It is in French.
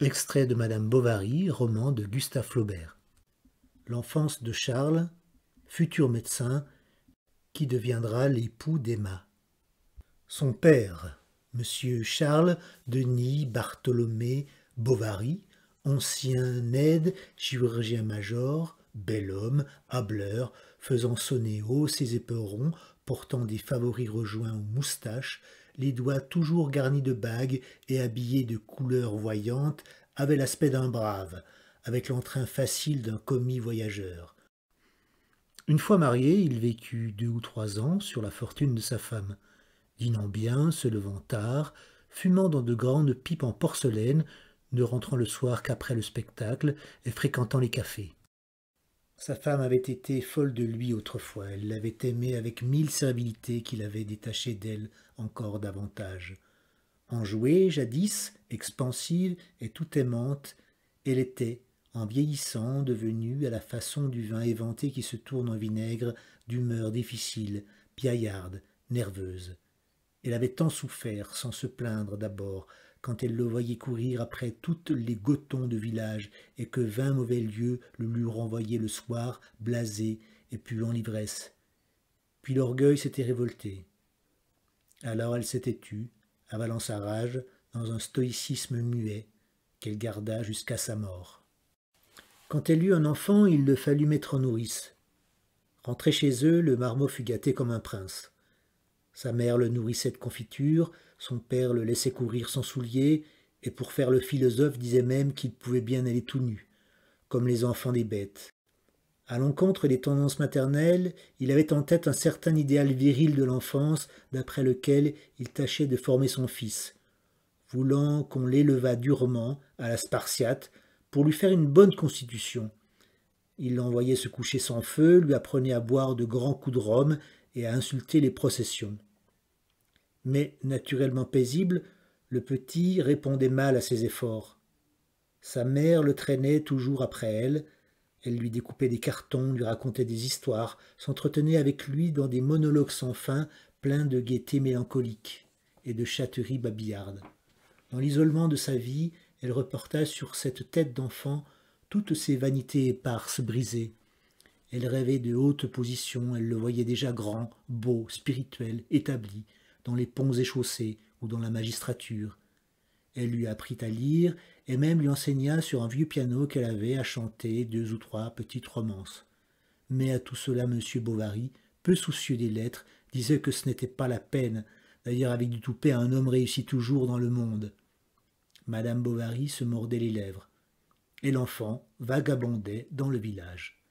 Extrait de Madame Bovary, roman de Gustave Flaubert. L'enfance de Charles, futur médecin, qui deviendra l'époux d'Emma. Son père, M. Charles Denis Bartholomé Bovary, ancien aide, chirurgien-major, bel homme, hableur, faisant sonner haut ses éperons, portant des favoris rejoints aux moustaches, les doigts toujours garnis de bagues et habillés de couleurs voyantes, avait l'aspect d'un brave, avec l'entrain facile d'un commis voyageur. Une fois marié, il vécut deux ou trois ans sur la fortune de sa femme, dînant bien, se levant tard, fumant dans de grandes pipes en porcelaine, ne rentrant le soir qu'après le spectacle et fréquentant les cafés. Sa femme avait été folle de lui autrefois, elle l'avait aimé avec mille servilités qui l'avaient détaché d'elle encore davantage. Enjouée, jadis, expansive et tout aimante, elle était, en vieillissant, devenue, à la façon du vin éventé qui se tourne en vinaigre, d'humeur difficile, piaillarde, nerveuse. Elle avait tant souffert sans se plaindre d'abord, quand elle le voyait courir après toutes les gotons de village, et que vingt mauvais lieux le lui renvoyaient le soir, blasé et puant l'ivresse. Puis l'orgueil s'était révolté. Alors elle s'était tue, avalant sa rage, dans un stoïcisme muet, qu'elle garda jusqu'à sa mort. Quand elle eut un enfant, il le fallut mettre en nourrice. Rentré chez eux, le marmot fut gâté comme un prince. Sa mère le nourrissait de confiture, son père le laissait courir sans souliers, et pour faire le philosophe disait même qu'il pouvait bien aller tout nu, comme les enfants des bêtes. À l'encontre des tendances maternelles, il avait en tête un certain idéal viril de l'enfance, d'après lequel il tâchait de former son fils, voulant qu'on l'élevât durement, à la Spartiate, pour lui faire une bonne constitution. Il l'envoyait se coucher sans feu, lui apprenait à boire de grands coups de rhum et à insulter les processions mais naturellement paisible, le petit répondait mal à ses efforts. Sa mère le traînait toujours après elle, elle lui découpait des cartons, lui racontait des histoires, s'entretenait avec lui dans des monologues sans fin, pleins de gaieté mélancolique et de chatterie babillarde. Dans l'isolement de sa vie, elle reporta sur cette tête d'enfant toutes ses vanités éparses brisées. Elle rêvait de hautes positions, elle le voyait déjà grand, beau, spirituel, établi, dans les ponts et chaussées ou dans la magistrature. Elle lui apprit à lire et même lui enseigna sur un vieux piano qu'elle avait à chanter deux ou trois petites romances. Mais à tout cela, M. Bovary, peu soucieux des lettres, disait que ce n'était pas la peine. D'ailleurs, avec du toupet, un homme réussit toujours dans le monde. Madame Bovary se mordait les lèvres. Et l'enfant vagabondait dans le village.